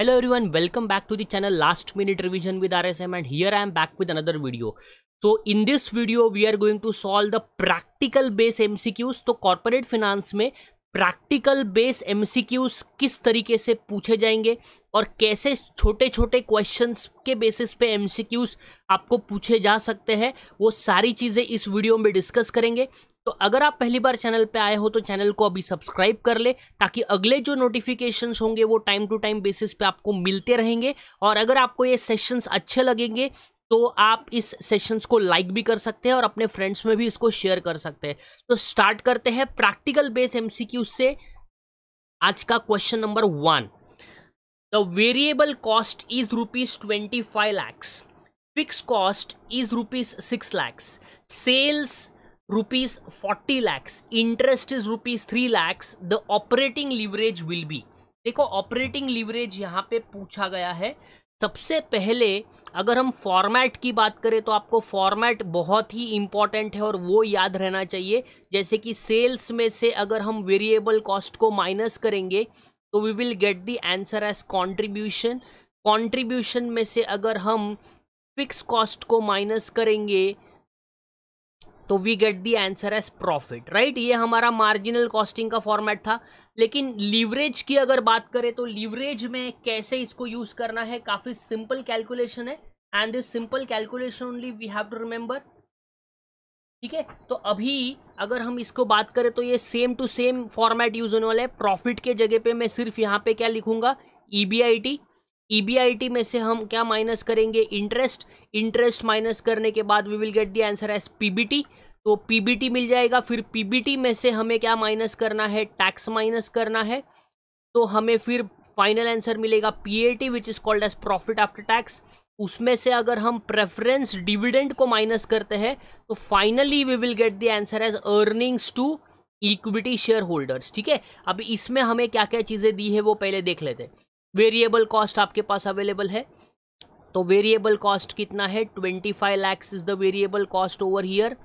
Hello everyone welcome back to the channel last minute revision with RSM and here I am back with another video so in this video we are going to solve the practical base MCQs तो corporate finance में practical base MCQs किस तरीके से पूछे जाएंगे और कैसे छोटे छोटे क्वेश्चन के बेसिस पे एमसीक्यूज आपको पूछे जा सकते हैं वो सारी चीज़ें इस वीडियो में डिस्कस करेंगे तो अगर आप पहली बार चैनल पे आए हो तो चैनल को अभी सब्सक्राइब कर ले ताकि अगले जो नोटिफिकेशन होंगे वो टाइम टू टाइम बेसिस पे आपको मिलते रहेंगे और अगर आपको ये सेशंस अच्छे लगेंगे तो आप इस सेशंस को लाइक भी कर सकते हैं और अपने फ्रेंड्स में भी इसको शेयर कर सकते हैं तो स्टार्ट करते हैं प्रैक्टिकल बेस एमसीक्यू से आज का question number one the variable cost is rupees twenty five lakhs fix cost is rupees six lakhs sales rupees 40 lakhs interest is rupees 3 lakhs the operating leverage will be देखो operating leverage यहाँ पे पूछा गया है सबसे पहले अगर हम फॉर्मेट की बात करें तो आपको फॉर्मेट बहुत ही इम्पॉर्टेंट है और वो याद रहना चाहिए जैसे कि सेल्स में से अगर हम वेरिएबल कॉस्ट को माइनस करेंगे तो we will get the answer as contribution contribution में से अगर हम फिक्स कॉस्ट को माइनस करेंगे तो we get the answer as profit right ये हमारा मार्जिनल कॉस्टिंग का फॉर्मेट था लेकिन लीवरेज की अगर बात करें तो लीवरेज में कैसे इसको यूज़ करना है काफ़ी सिंपल कैलकुलेशन है and this simple calculation only we have to remember ठीक है तो अभी अगर हम इसको बात करें तो ये same to same format use होने वाला है प्रॉफिट के जगह पे मैं सिर्फ यहाँ पे क्या लिखूंगा E B I T EBIT e में से हम क्या माइनस करेंगे इंटरेस्ट इंटरेस्ट माइनस करने के बाद we will get the answer as PBT तो पीबीटी मिल जाएगा फिर पीबीटी में से हमें क्या माइनस करना है टैक्स माइनस करना है तो हमें फिर फाइनल आंसर मिलेगा PAT which is called as profit after tax उसमें से अगर हम प्रेफरेंस डिविडेंड को माइनस करते हैं तो finally we will get the answer as earnings to equity share holders ठीक है अब इसमें हमें क्या क्या चीज़ें दी है वो पहले देख लेते हैं वेरिएबल कॉस्ट आपके पास अवेलेबल है तो वेरिएबल कॉस्ट कितना है twenty five lakhs is the variable cost over here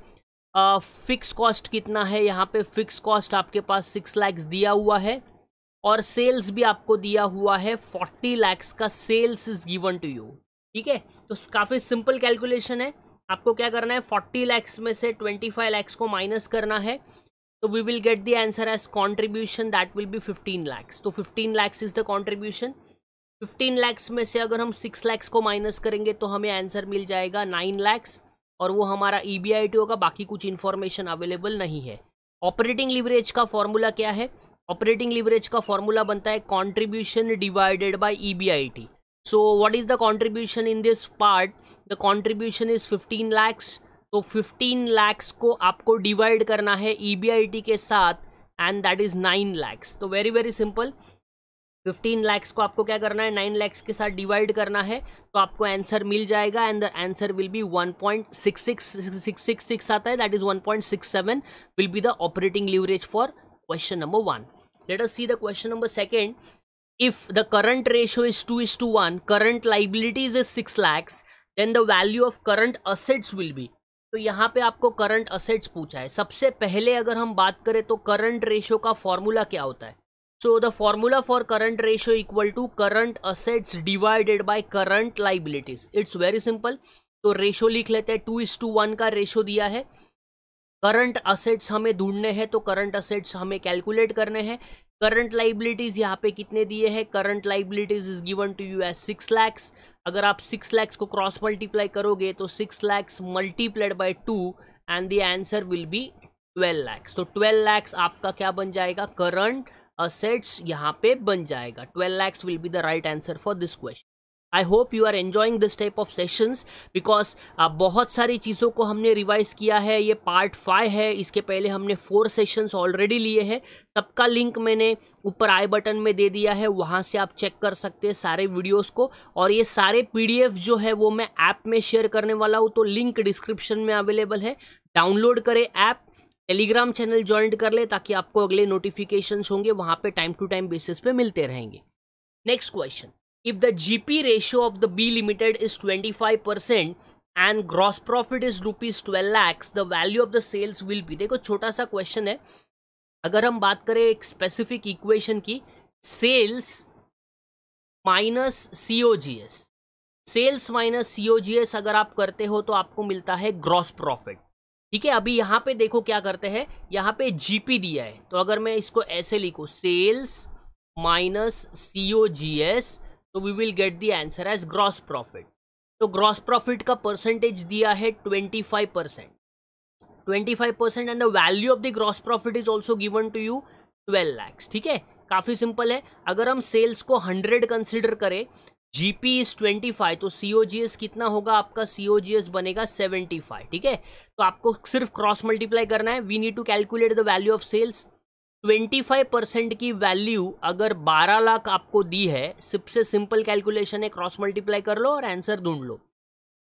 fix cost कितना है यहाँ पे फिक्स कॉस्ट आपके पास सिक्स लैक्स दिया हुआ है और सेल्स भी आपको दिया हुआ है फोर्टी लैक्स का sales is given to you ठीक है तो काफ़ी सिंपल कैलकुलेशन है आपको क्या करना है फोर्टी लैक्स में से ट्वेंटी फाइव लैक्स को माइनस करना है तो we will get the answer as contribution that will be fifteen lakhs तो fifteen lakhs is the contribution fifteen lakhs में से अगर हम सिक्स लैक्स को माइनस करेंगे तो हमें आंसर मिल जाएगा नाइन लैक्स और वो हमारा ई बी आई टी होगा बाकी कुछ इन्फॉर्मेशन अवेलेबल नहीं है ऑपरेटिंग लिवरेज का फॉर्मूला क्या है ऑपरेटिंग लिवरेज का फॉर्मूला बनता है contribution divided by E B I T so what is the contribution in this part the contribution is fifteen lakhs तो 15 लैक्स को आपको डिवाइड करना है ई e के साथ and that is nine lakhs तो वेरी वेरी सिंपल 15 लैक्स को आपको क्या करना है नाइन लैक्स के साथ डिवाइड करना है तो आपको आंसर मिल जाएगा and the answer will be 1.66666 आता है that is 1.67 will be the operating leverage for question number one let us see the question number second if the current ratio is two is to one current liabilities is six lakhs then the value of current assets will be तो यहाँ पे आपको current assets पूछा है सबसे पहले अगर हम बात करें तो करंट रेशो का फॉर्मूला क्या होता है so the formula for current ratio equal to current assets divided by current liabilities it's very simple तो रेशो लिख लेते हैं टू इज टू वन का रेशो दिया है करंट असेट्स हमें ढूंढने हैं तो करंट असेट्स हमें कैलकुलेट करने हैं करंट लाइबिलिटीज़ यहाँ पे कितने दिए हैं current liabilities is given to you as six lakhs अगर आप सिक्स लैक्स को क्रॉस मल्टीप्लाई करोगे तो six lakhs multiplied by two and the answer will be twelve lakhs तो ट्वेल्व लैक्स आपका क्या बन जाएगा करंट असेट्स यहाँ पे बन जाएगा twelve lakhs will be the right answer for this question I hope you are enjoying this type of sessions because बहुत सारी चीज़ों को हमने रिवाइज किया है ये पार्ट फाइव है इसके पहले हमने फोर सेशंस ऑलरेडी लिए हैं सबका लिंक मैंने ऊपर आई बटन में दे दिया है वहाँ से आप चेक कर सकते हैं सारे वीडियोस को और ये सारे पी जो है वो मैं ऐप में शेयर करने वाला हूँ तो लिंक डिस्क्रिप्शन में अवेलेबल है डाउनलोड करें ऐप टेलीग्राम चैनल ज्वाइन कर ले ताकि आपको अगले नोटिफिकेशंस होंगे वहाँ पे टाइम टू टाइम बेसिस पे मिलते रहेंगे next question if the GP ratio of the B limited is 25% and gross profit is rupees 12 lakhs, the value of the sales will be. देखो छोटा सा क्वेश्चन है अगर हम बात करें एक स्पेसिफिक इक्वेशन की sales minus C G S sales minus COGS अगर आप करते हो तो आपको मिलता है ग्रॉस प्रॉफिट ठीक है अभी यहां पे देखो क्या करते हैं यहां पे जीपी दिया है तो अगर मैं इसको ऐसे लिखू sales minus COGS O G S तो we will get the answer as gross profit तो ग्रॉस प्रॉफिट का परसेंटेज दिया है twenty five percent twenty five percent and the value of the gross profit is also given to you twelve lakhs ठीक है काफ़ी simple है अगर हम सेल्स को हंड्रेड कंसिडर करें G P is twenty five तो सी ओ जी एस कितना होगा आपका सी ओ जी एस बनेगा सेवेंटी फाइव ठीक है तो आपको सिर्फ क्रॉस मल्टीप्लाई करना है we need to calculate the value of sales 25 percent की वैल्यू अगर 12 लाख आपको दी है सबसे सिंपल कैलकुलेशन है क्रॉस मल्टीप्लाई कर लो और आंसर ढूंढ लो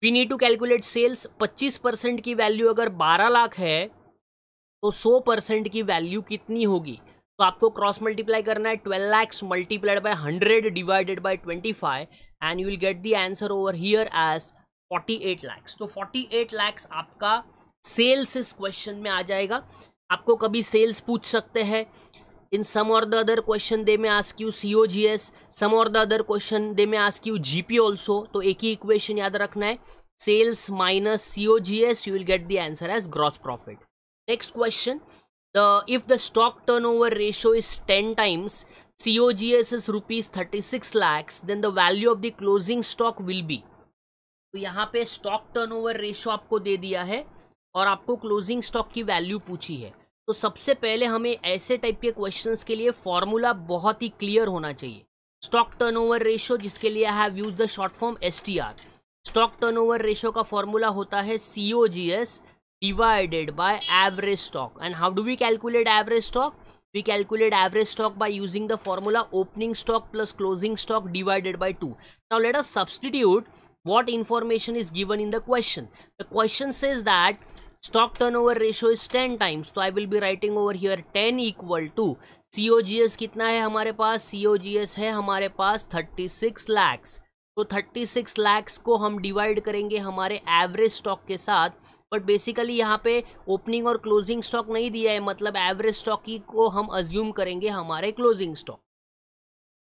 we need to calculate sales 25 percent की वैल्यू अगर 12 लाख है तो 100 परसेंट की वैल्यू कितनी होगी तो आपको क्रॉस मल्टीप्लाई करना है 12 lakhs multiplied by 100 divided by 25 and you will get the answer over here as 48 lakhs तो 48 लैक्स आपका सेल्स इस क्वेश्चन में आ जाएगा आपको कभी सेल्स पूछ सकते हैं इन सम और the other question they may ask you C O G S sum और the other question they may ask you G P also तो एक ही इक्वेशन याद रखना है sales minus C O G S you will get the answer as gross profit next question the if the stock turnover ratio is ten times C O G S is rupees thirty six lakhs then the value of the closing stock will be तो यहाँ पे stock turnover ratio आपको दे दिया है और आपको closing stock की value पूछी है तो सबसे पहले हमें ऐसे टाइप के क्वेश्चन के लिए फॉर्मूला बहुत ही क्लियर होना चाहिए स्टॉक टर्न ओवर रेशो जिसके लिए I have use the short form S T R stock turnover ratio का फॉर्मूला होता है C O G S divided by average stock and how do we calculate average stock we calculate average stock by using the formula opening stock plus closing stock divided by two now let us substitute what information is given in the question the question says that stock turnover ratio is 10 times so i will be writing over here 10 equal to COGS kitna hai hamare paas COGS hai hamare paas 36 lakhs तो 36 लाख को हम divide करेंगे हमारे average stock के साथ but basically यहाँ पे opening और क्लोजिंग स्टॉक नहीं दिया है मतलब एवरेज स्टॉक ही को हम अज्यूम करेंगे हमारे क्लोजिंग स्टॉक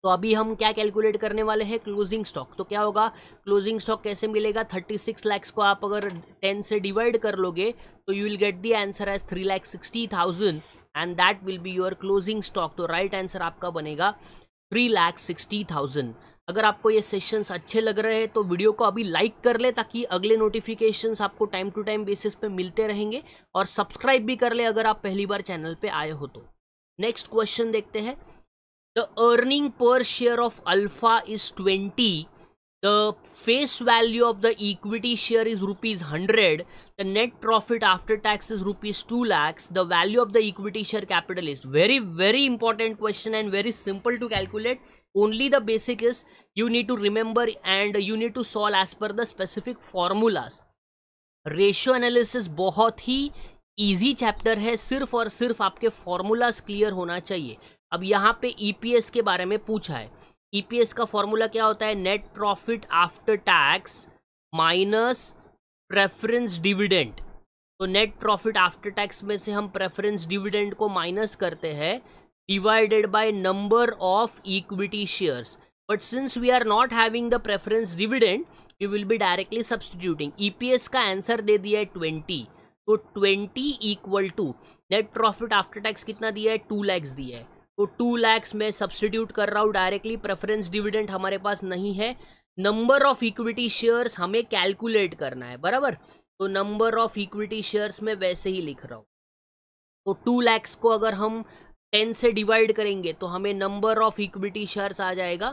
तो अभी हम क्या कैलकुलेट करने वाले हैं क्लोजिंग स्टॉक तो क्या होगा क्लोजिंग स्टॉक कैसे मिलेगा थर्टी सिक्स लैक्स को आप अगर टेन से डिवाइड कर लोगे तो you will get the answer as three lakh sixty thousand and that will be your closing stock तो राइट right आंसर आपका बनेगा थ्री लैख सिक्सटी थाउजेंड अगर आपको ये सेशंस अच्छे लग रहे हैं तो वीडियो को अभी लाइक कर ले ताकि अगले नोटिफिकेशंस आपको टाइम टू टाइम बेसिस पे मिलते रहेंगे और सब्सक्राइब भी कर ले अगर आप पहली बार चैनल पे आए हो तो नेक्स्ट क्वेश्चन देखते हैं the earning per share of alpha is 20 the face value of the equity share is rupees 100 the net profit after tax is rupees 2 lakhs the value of the equity share capital is very very important question and very simple to calculate only the basic is you need to remember and you need to solve as per the specific formulas ratio analysis बहुत hi easy chapter hai sirf aur sirf aapke formulas clear hona chahiye अब यहाँ पे EPS e के बारे में पूछा है EPS e का फॉर्मूला क्या होता है net profit after tax minus preference dividend तो नेट प्रॉफिट आफ्टर टैक्स में से हम प्रेफरेंस डिविडेंड को माइनस करते हैं divided by number of equity shares but since we are not having the preference dividend you will be directly substituting EPS का answer दे दिया है ट्वेंटी तो twenty equal to net profit after tax कितना दिया है टू लैक्स दिया है तो टू लैक्स मैं सब्सटीट्यूट कर रहा हूँ डायरेक्टली प्रेफरेंस डिविडेंट हमारे पास नहीं है नंबर ऑफ इक्विटी शेयर्स हमें कैलकुलेट करना है बराबर तो नंबर ऑफ इक्विटी शेयर्स में वैसे ही लिख रहा हूँ तो टू लैक्स को अगर हम टेन से डिवाइड करेंगे तो हमें नंबर ऑफ इक्विटी शेयर्स आ जाएगा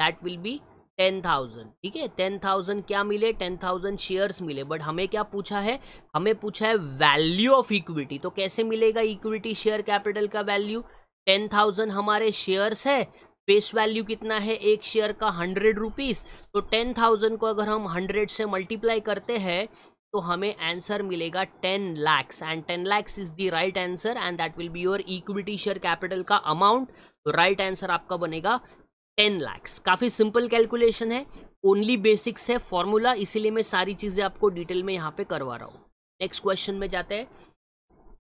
that will be ten thousand ठीक है टेन थाउजेंड क्या मिले टेन थाउजेंड शेयर्स मिले बट हमें क्या पूछा है हमें पूछा है वैल्यू ऑफ इक्विटी तो कैसे मिलेगा इक्विटी शेयर कैपिटल का वैल्यू टेन थाउजेंड हमारे शेयर्स है फेस वैल्यू कितना है एक शेयर का हंड्रेड रुपीज़ तो टेन थाउजेंड को अगर हम हंड्रेड से मल्टीप्लाई करते हैं तो हमें आंसर मिलेगा ten lakhs and ten lakhs is the right answer and that will be your equity share capital का अमाउंट तो राइट आंसर आपका बनेगा टेन लैक्स काफ़ी सिंपल कैलकुलेशन है ओनली बेसिक्स है फॉर्मूला इसीलिए मैं सारी चीज़ें आपको डिटेल में यहाँ पे करवा रहा हूँ नेक्स्ट क्वेश्चन में जाते हैं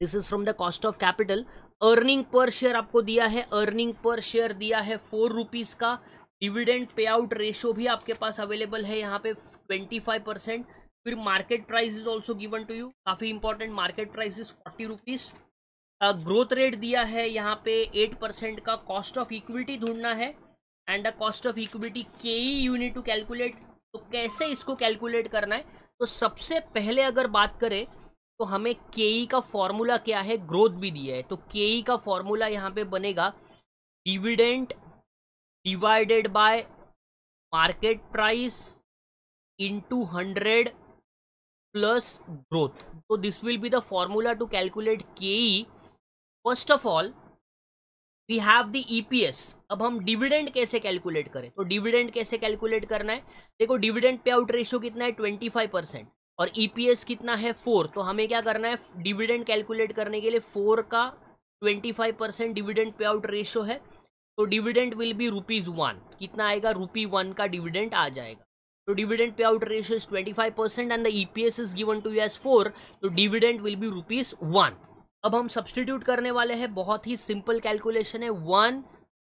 this is from the cost of capital earning per share आपको दिया है अर्निंग पर शेयर दिया है फोर रुपीज़ का डिविडेंड पे आउट रेशो भी आपके पास अवेलेबल है यहाँ पे ट्वेंटी फाइव परसेंट फिर market price is also given to you काफ़ी important market price is forty rupees growth rate दिया है यहाँ पे एट परसेंट का कॉस्ट ऑफ इक्विटी ढूंढना है and the cost of equity K E unit to calculate तो कैसे इसको कैलकुलेट करना है तो सबसे पहले अगर बात करें तो हमें के e का फॉर्मूला क्या है ग्रोथ भी दिया है तो के e का फॉर्मूला यहाँ पे बनेगा dividend divided by market price into hundred plus growth तो this will be the formula to calculate K first of all we have the EPS अब हम डिविडेंड कैसे कैलकुलेट करें तो डिविडेंड कैसे कैलकुलेट करना है देखो डिविडेंड पे आउट रेशियो कितना है ट्वेंटी फाइव परसेंट और ईपीएस e कितना है फोर तो हमें क्या करना है डिविडेंड कैलकुलेट करने के लिए फोर का twenty five percent dividend payout ratio है तो dividend will be rupees one कितना आएगा रुपी वन का डिविडेंड आ जाएगा तो dividend payout ratio is twenty five percent and the E P S is given to you as four तो dividend will be rupees one अब हम substitute करने वाले हैं बहुत ही सिंपल कैलकुलेशन है one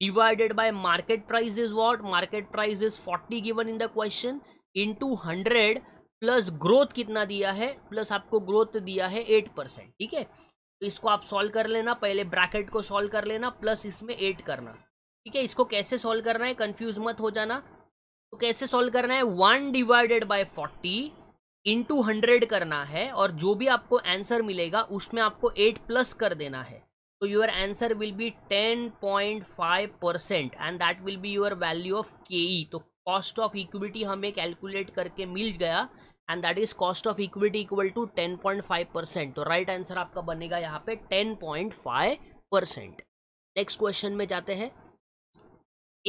divided by market price is what market price is forty given in the question into hundred plus growth कितना दिया है प्लस आपको ग्रोथ दिया है एट परसेंट ठीक है तो इसको आप सॉल्व कर लेना पहले ब्रैकेट को सॉल्व कर लेना प्लस इसमें एट करना ठीक है इसको कैसे सॉल्व करना है कन्फ्यूज मत हो जाना तो कैसे सॉल्व करना है one divided by forty into hundred करना है और जो भी आपको आंसर मिलेगा उसमें आपको एट प्लस कर देना है तो your answer will be ten point five percent and that will be your value of K E तो कॉस्ट ऑफ इक्विटी हमें कैलकुलेट करके मिल गया and that is cost of equity equal to 10.5 percent तो राइट right आंसर आपका बनेगा यहाँ पे 10.5 परसेंट नेक्स्ट क्वेश्चन में जाते हैं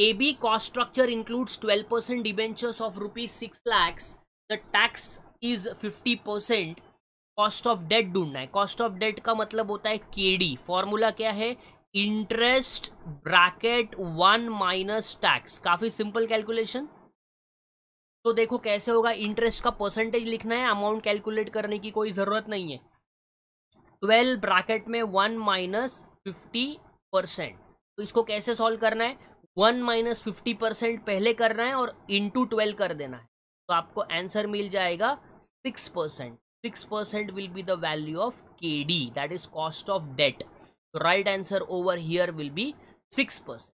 A B cost structure includes 12 percent debentures of rupees six lakhs the tax is 50 percent cost of debt ढूंढना है कॉस्ट ऑफ डेट का मतलब होता है के डी फॉर्मूला क्या है interest bracket one minus tax काफी सिंपल कैलकुलेशन तो देखो कैसे होगा इंटरेस्ट का परसेंटेज लिखना है अमाउंट कैलकुलेट करने की कोई ज़रूरत नहीं है ट्वेल्व ब्रैकेट में वन माइनस फिफ्टी परसेंट तो इसको कैसे सॉल्व करना है वन माइनस फिफ्टी परसेंट पहले करना है और इंटू ट्वेल्व कर देना है तो आपको आंसर मिल जाएगा six percent six percent will be the value of K D that is cost of debt right answer over here will be six percent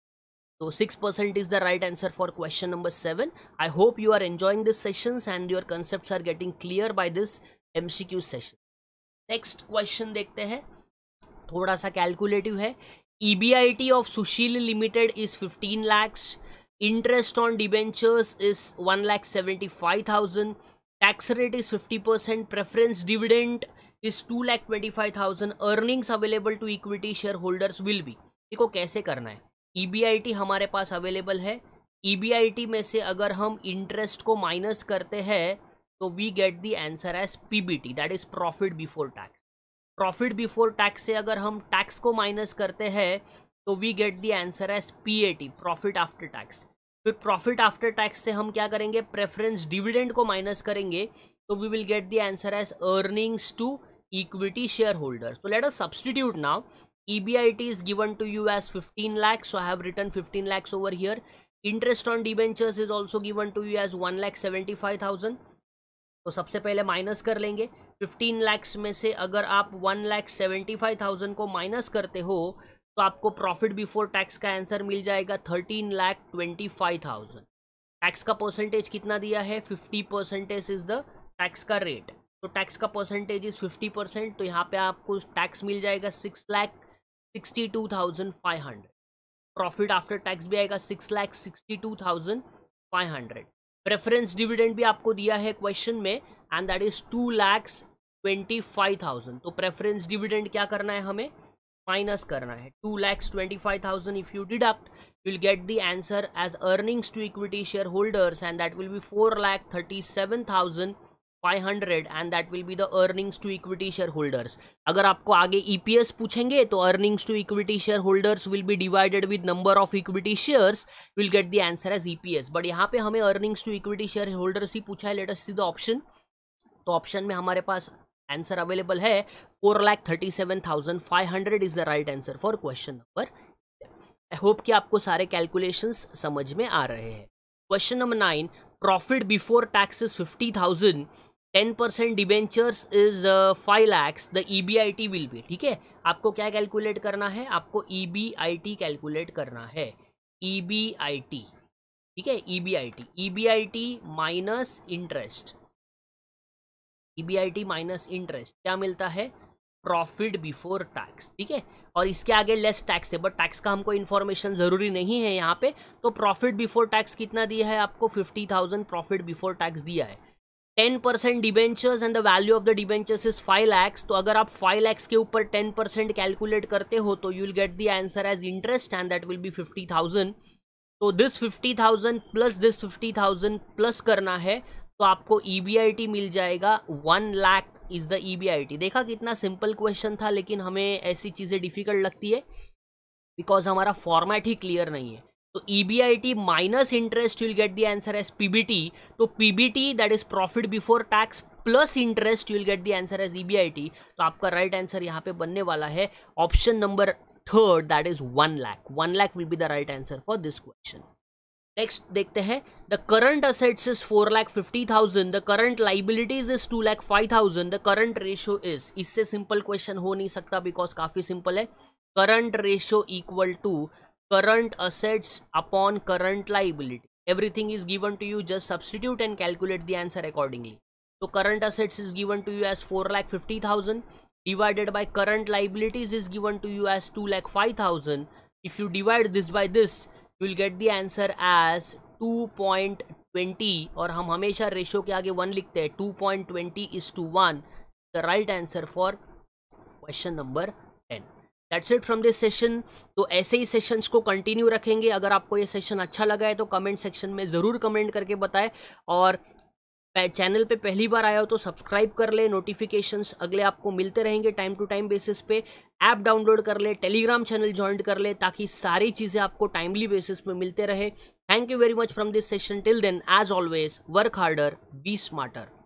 तो six percent is the right answer for question number seven I hope you are enjoying this session and your concept are getting clear by this M C Q session next question देखते हैं थोड़ा सा calculative है E B I T of Sushil limited is fifteen lakhs interest on debentures is one lakh seventy five thousand tax rate is fifty percent preference dividend is two lakh twenty five thousand earnings available to equity share shareholders will be देखो कैसे करना है ई e हमारे पास available है ई e में से अगर हम इंटरेस्ट को माइनस करते हैं तो we get the answer as P B T that is profit before tax profit before tax से अगर हम टैक्स को माइनस करते हैं तो we get the answer as P A T profit after tax फिर प्रॉफिट आफ्टर टैक्स से हम क्या करेंगे प्रेफरेंस डिविडेंड को माइनस करेंगे तो we will get the answer as earnings to equity shareholder so let us substitute now EBIT is given to you as 15 lakhs. So I have written 15 lakhs over here. Interest on debentures is also given to you as 1 lakh 75,000. तो सबसे पहले minus कर लेंगे 15 लैक्स में से अगर आप 1 lakh seventy five thousand को माइनस करते हो तो आपको प्रॉफिट बिफोर टैक्स का आंसर मिल जाएगा 13 lakh twenty five thousand tax का परसेंटेज कितना दिया है 50 परसेंटेज इज द टैक्स का रेट तो टैक्स का परसेंटेज इज 50 परसेंट तो यहाँ पे आपको टैक्स मिल जाएगा six lakh sixty two thousand five hundred profit after tax भी आएगा six lakh sixty two thousand five hundred preference dividend भी आपको दिया है क्वेश्चन में and that is two lakhs twenty five thousand तो प्रेफरेंस डिविडेंड क्या करना है हमें माइनस करना है two lakhs twenty five thousand if you deduct will get the answer as earnings to equity share shareholders and that will be four lakh thirty seven thousand five hundred and that will be the earnings to equity share shareholders अगर आपको आगे EPS e पूछेंगे तो earnings to equity share shareholders will be divided with number of equity shares will get the answer as EPS but यहाँ पे हमें earnings to equity share shareholders ही पूछा है लेटेस्ट सी द ऑप्शन तो option में हमारे पास आंसर अवेलेबल है four lakh thirty seven thousand five hundred is the right answer for question number I hope कि आपको सारे कैलकुलेशंस समझ में आ रहे हैं question number nine profit before tax is fifty thousand ten percent debentures is five lakhs the E B I T will be ठीक है आपको क्या कैलकुलेट करना है आपको E B I T calculate करना है ई बी आई टी ठीक है E B I T E B I T minus interest E B I T minus interest क्या मिलता है प्रॉफिट बिफोर टैक्स ठीक है और इसके आगे लेस टैक्स है बट टैक्स का हमको इन्फॉर्मेशन ज़रूरी नहीं है यहाँ पे तो प्रॉफिट बिफोर टैक्स कितना दिया है आपको fifty thousand profit before tax दिया है ten percent debentures and the value of the debentures is five lakhs तो अगर आप फाइव लैक्स के ऊपर टेन परसेंट कैलकुलेट करते हो तो you will get the answer as interest and that will be fifty thousand तो this fifty thousand plus this fifty thousand plus करना है तो आपको ई e मिल जाएगा one lakh is the E B I T देखा कितना सिंपल क्वेश्चन था लेकिन हमें ऐसी चीज़ें डिफ़िकल्ट लगती है बिकॉज हमारा फॉर्मेट ही क्लियर नहीं है तो E B I T minus interest will get the answer as P B T तो P B T that is profit before tax plus interest will get the answer as E B I T तो आपका right right answer यहाँ पे बनने वाला है option number third that is one lakh one lakh will be the right answer for this question next देखते हैं the current assets is four lakh fifty thousand the current liabilities is two lakh five thousand the current ratio is इससे simple question हो नहीं सकता because काफ़ी simple है current ratio equal to current assets upon current liability everything is given to you just substitute and calculate the answer accordingly तो current assets is given to you as four lakh fifty thousand by current liabilities is given to you you two lakh five thousand if you divide this by this you will get the answer as 2.20 और हम हमेशा ratio के आगे one लिखते हैं 2.20 point twenty is to one the right answer for question number ten that's it from this session तो ऐसे ही sessions को कंटिन्यू रखेंगे अगर आपको ये सेशन अच्छा लगा है तो कमेंट सेक्शन में ज़रूर कमेंट करके बताएं और चैनल पे पहली बार आया हो तो सब्सक्राइब कर ले नोटिफिकेशंस अगले आपको मिलते रहेंगे टाइम टू टाइम बेसिस पे ऐप डाउनलोड कर ले टेलीग्राम चैनल ज्वाइन कर ले ताकि सारी चीज़ें आपको टाइमली बेसिस पे मिलते रहे thank you very much from this session till then as always work harder be smarter